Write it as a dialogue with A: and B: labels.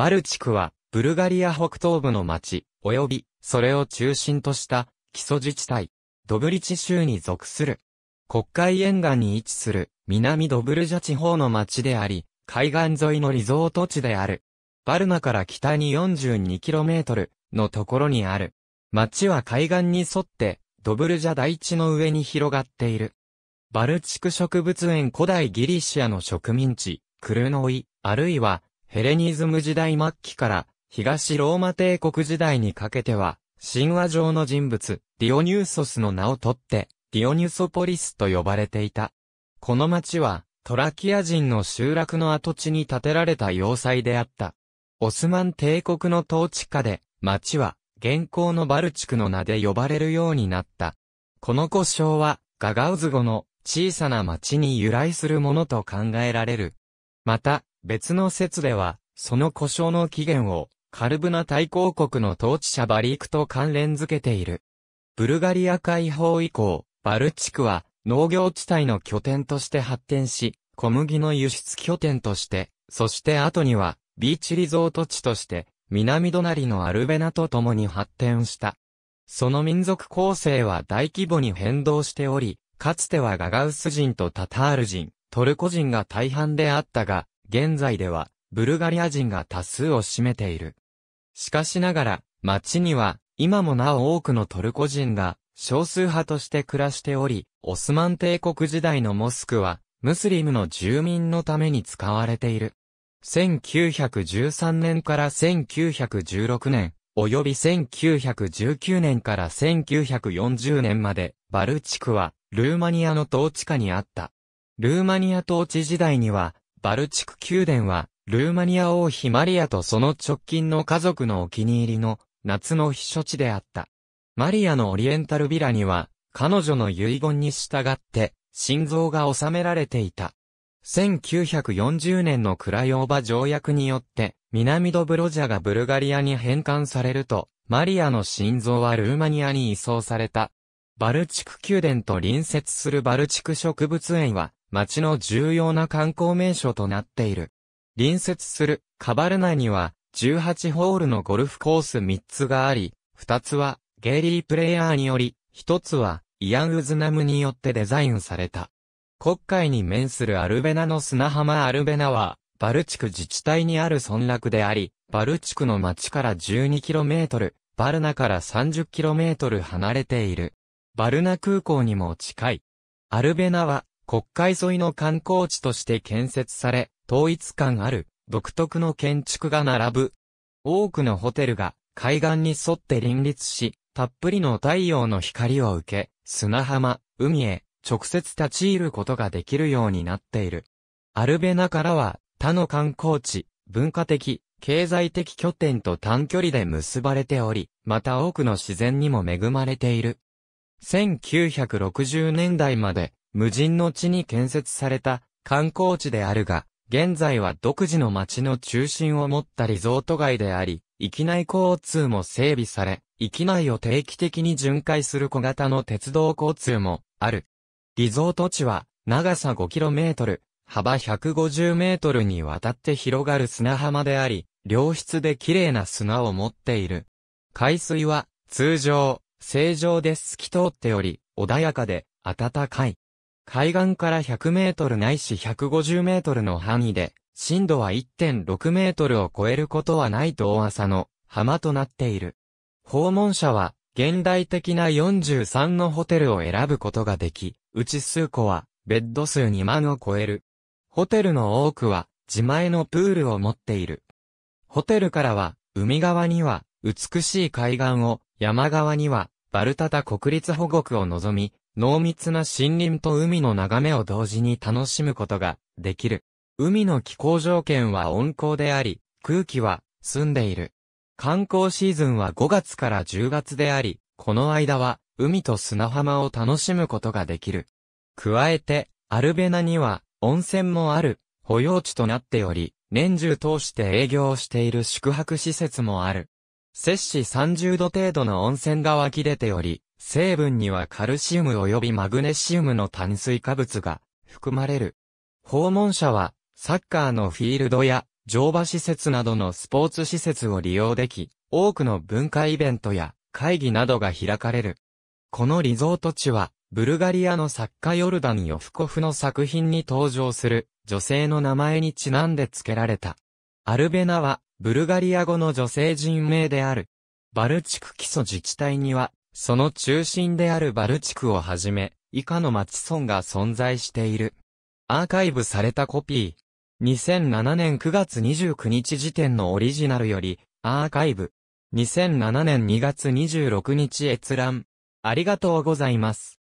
A: バルチクは、ブルガリア北東部の町、及び、それを中心とした、基礎自治体、ドブリチ州に属する。国会沿岸に位置する、南ドブルジャ地方の町であり、海岸沿いのリゾート地である。バルナから北に 42km のところにある。町は海岸に沿って、ドブルジャ台地の上に広がっている。バルチク植物園古代ギリシアの植民地、クルノイ、あるいはヘレニズム時代末期から東ローマ帝国時代にかけては、神話上の人物、ディオニューソスの名をとって、ディオニュソポリスと呼ばれていた。この町は、トラキア人の集落の跡地に建てられた要塞であった。オスマン帝国の統治下で、町は、現行のバルチクの名で呼ばれるようになった。この故障は、ガガウズ語の小さな町に由来するものと考えられる。また、別の説では、その故障の起源を、カルブナ大公国の統治者バリークと関連づけている。ブルガリア解放以降、バルチクは農業地帯の拠点として発展し、小麦の輸出拠点として、そして後にはビーチリゾート地として、南隣のアルベナと共に発展した。その民族構成は大規模に変動しており、かつてはガガウス人とタタール人、トルコ人が大半であったが、現在では、ブルガリア人が多数を占めている。しかしながら、町には、今もなお多くのトルコ人が、少数派として暮らしており、オスマン帝国時代のモスクは、ムスリムの住民のために使われている。1913年から1916年、及び1919年から1940年まで、バル地区は、ルーマニアの統治下にあった。ルーマニア統治時代には、バルチク宮殿は、ルーマニア王妃マリアとその直近の家族のお気に入りの夏の避暑地であった。マリアのオリエンタルビラには、彼女の遺言に従って、心臓が収められていた。1940年のクラヨーバ条約によって、南ドブロジャがブルガリアに返還されると、マリアの心臓はルーマニアに移送された。バルチク宮殿と隣接するバルチク植物園は、町の重要な観光名所となっている。隣接するカバルナには、18ホールのゴルフコース3つがあり、2つはゲイリープレイヤーにより、1つはイアン・ウズナムによってデザインされた。国会に面するアルベナの砂浜アルベナは、バルチク自治体にある村落であり、バルチクの町から 12km、バルナから 30km 離れている。バルナ空港にも近い。アルベナは、国会沿いの観光地として建設され、統一感ある、独特の建築が並ぶ。多くのホテルが、海岸に沿って林立し、たっぷりの太陽の光を受け、砂浜、海へ、直接立ち入ることができるようになっている。アルベナからは、他の観光地、文化的、経済的拠点と短距離で結ばれており、また多くの自然にも恵まれている。1960年代まで無人の地に建設された観光地であるが、現在は独自の街の中心を持ったリゾート街であり、域内交通も整備され、域内を定期的に巡回する小型の鉄道交通もある。リゾート地は長さ 5km、幅 150m にわたって広がる砂浜であり、良質で綺麗な砂を持っている。海水は通常正常で透き通っており、穏やかで暖かい。海岸から100メートルないし150メートルの範囲で、深度は1.6メートルを超えることはないと大朝の浜となっている。訪問者は、現代的な43のホテルを選ぶことができ、うち数個は、ベッド数2万を超える。ホテルの多くは、自前のプールを持っている。ホテルからは、海側には、美しい海岸を山側には、バルタタ国立保護区を望み、濃密な森林と海の眺めを同時に楽しむことができる。海の気候条件は温厚であり、空気は澄んでいる。観光シーズンは5月から10月であり、この間は海と砂浜を楽しむことができる。加えて、アルベナには温泉もある保養地となっており、年中通して営業している宿泊施設もある。摂氏30度程度の温泉が湧き出ており、成分にはカルシウム及びマグネシウムの炭水化物が含まれる。訪問者は、サッカーのフィールドや乗馬施設などのスポーツ施設を利用でき、多くの文化イベントや会議などが開かれる。このリゾート地は、ブルガリアの作家ヨルダン・ヨフコフの作品に登場する女性の名前にちなんで付けられた。アルベナはブルガリア語の女性人名である。バルチク基礎自治体には、その中心であるバルチクをはじめ、以下の町村が存在している。アーカイブされたコピー。2007年9月29日時点のオリジナルより、アーカイブ。2007年2月26日閲覧。ありがとうございます。